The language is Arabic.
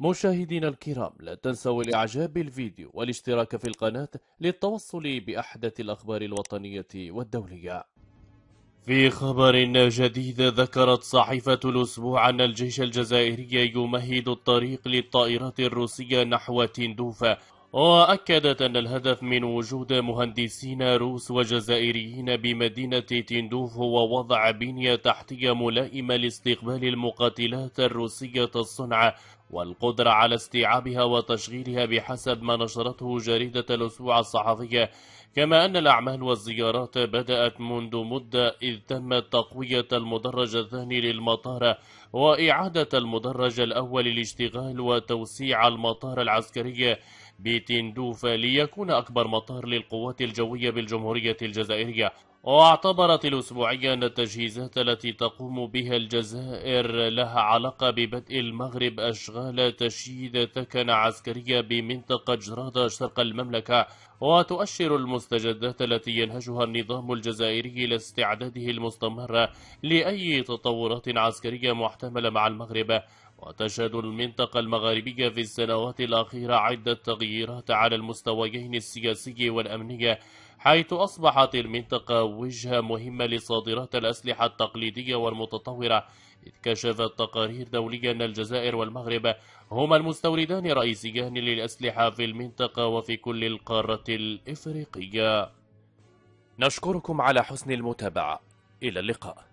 مشاهدينا الكرام لا تنسوا الاعجاب بالفيديو والاشتراك في القناة للتوصل بأحدث الأخبار الوطنية والدولية في خبر جديد ذكرت صحيفة الأسبوع أن الجيش الجزائري يمهد الطريق للطائرات الروسية نحو تندوفا وأكدت أن الهدف من وجود مهندسين روس وجزائريين بمدينة تندوف هو وضع بنية تحتية ملائمة لاستقبال المقاتلات الروسية الصنعة والقدرة على استيعابها وتشغيلها بحسب ما نشرته جريدة الأسبوع الصحفية كما أن الأعمال والزيارات بدأت منذ مدة إذ تمت تقوية المدرج الثاني للمطار وإعادة المدرج الأول للاشتغال وتوسيع المطار العسكري بتندوف ليكون أكبر مطار للقوات الجوية بالجمهورية الجزائرية واعتبرت الأسبوعية أن التجهيزات التي تقوم بها الجزائر لها علاقة ببدء المغرب أشغال تشييد تكن عسكرية بمنطقة جرادة شرق المملكة وتؤشر المستجدات التي ينهجها النظام الجزائري لاستعداده المستمر لأي تطورات عسكرية محتملة مع المغرب وتشهد المنطقة المغاربية في السنوات الأخيرة عدة تغييرات على المستويين السياسي والأمني حيث أصبحت المنطقة وجهة مهمة لصادرات الأسلحة التقليدية والمتطورة إذ كشفت تقارير دولية أن الجزائر والمغرب هما المستوردان الرئيسيان للأسلحة في المنطقة وفي كل القارة الإفريقية نشكركم على حسن المتابعة إلى اللقاء